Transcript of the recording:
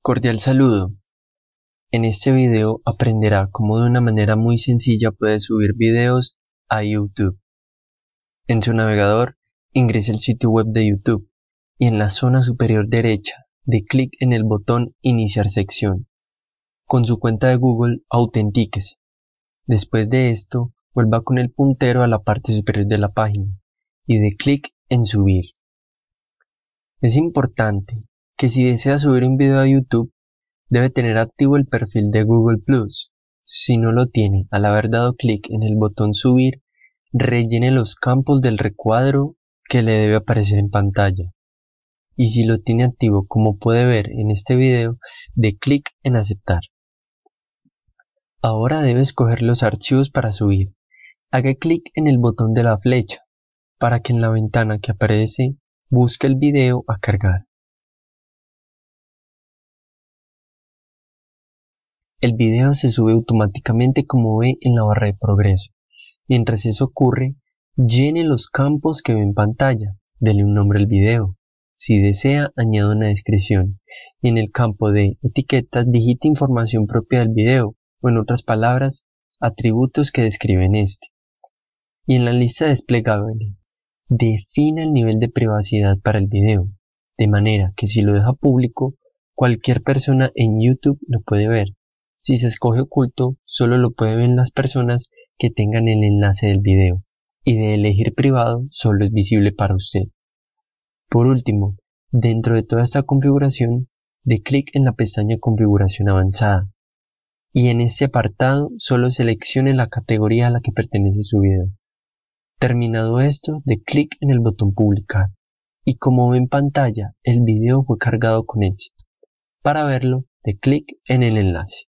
Cordial saludo. En este video aprenderá cómo de una manera muy sencilla puede subir videos a YouTube. En su navegador, ingrese al sitio web de YouTube y en la zona superior derecha, de clic en el botón Iniciar sección. Con su cuenta de Google, autentíquese. Después de esto, vuelva con el puntero a la parte superior de la página y de clic en Subir. Es importante que si desea subir un video a YouTube, debe tener activo el perfil de Google ⁇ Si no lo tiene, al haber dado clic en el botón subir, rellene los campos del recuadro que le debe aparecer en pantalla. Y si lo tiene activo, como puede ver en este video, de clic en aceptar. Ahora debe escoger los archivos para subir. Haga clic en el botón de la flecha para que en la ventana que aparece busque el video a cargar. El video se sube automáticamente como ve en la barra de progreso. Mientras eso ocurre, llene los campos que ve en pantalla. Dele un nombre al video. Si desea, añada una descripción. en el campo de etiquetas, digite información propia del video, o en otras palabras, atributos que describen este. Y en la lista desplegable, defina el nivel de privacidad para el video, de manera que si lo deja público, cualquier persona en YouTube lo puede ver si se escoge oculto, solo lo pueden ver las personas que tengan el enlace del video, y de elegir privado solo es visible para usted. Por último, dentro de toda esta configuración, de clic en la pestaña Configuración avanzada, y en este apartado solo seleccione la categoría a la que pertenece su video. Terminado esto, de clic en el botón Publicar, y como ve en pantalla, el video fue cargado con éxito. Para verlo, de clic en el enlace.